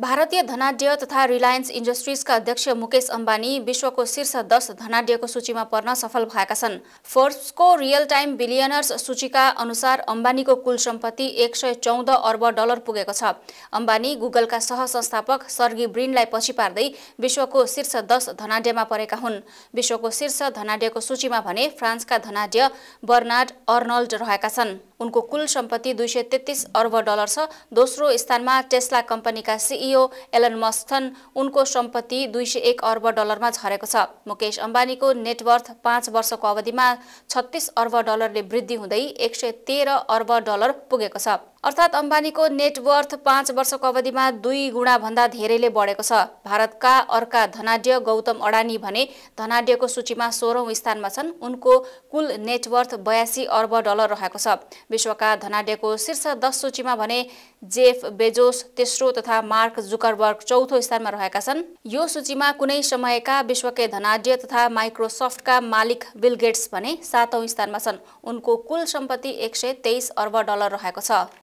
भारतीय धनाढ्य तथा रिलायन्स इन्डस्ट्रिजका अध्यक्ष मुकेश अम्बानी विश्वको शीर्ष दस धनाढ्यको सूचीमा पर्न सफल भएका छन् फोर्ब्सको रियल टाइम बिलियनर्स सूचीका अनुसार अम्बानीको कुल सम्पत्ति एक सय चौध अर्ब डलर पुगेको छ अम्बानी गुगलका सह संस्थापक सर्गी ब्रिनलाई पछि पार्दै विश्वको शीर्ष दस धनाढ्यमा परेका हुन् विश्वको शीर्ष धनाढ्यको सूचीमा भने फ्रान्सका धनाढ्य बर्नार्ड अर्नल्ड रहेका छन् उनको कुल सम्पत्ति दुई सय तेत्तिस अर्ब डलर छ दोस्रो स्थानमा टेस्ला कम्पनीका सिई सिइओ एलन मस्थन उनको सम्पत्ति दुई सय एक अर्ब डलरमा झरेको छ मुकेश अम्बानीको नेटवर्थ पाँच वर्षको अवधिमा छत्तिस अर्ब डलरले वृद्धि हुँदै एक सय तेह्र अर्ब डलर पुगेको छ अर्थात् अम्बानीको नेटवर्थ पाँच वर्षको अवधिमा दुई गुणाभन्दा धेरैले बढेको छ भारतका अर्का धनाड्य गौतम अडानी भने धनाड्यको सूचीमा सोह्रौँ स्थानमा छन् उनको कुल नेटवर्थ बयासी अर्ब डलर रहेको छ विश्वका धनाड्यको शीर्ष दस सूचीमा भने जेफ बेजोस तेस्रो तथा मार्क जुकरबर्ग चौथो स्थानमा रहेका छन् यो सूचीमा कुनै समयका विश्वकै धनाड्य तथा माइक्रोसफ्टका मालिक बिल गेट्स भने सातौँ स्थानमा छन् उनको कुल सम्पत्ति एक सय तेइस अर्ब डलर रहेको छ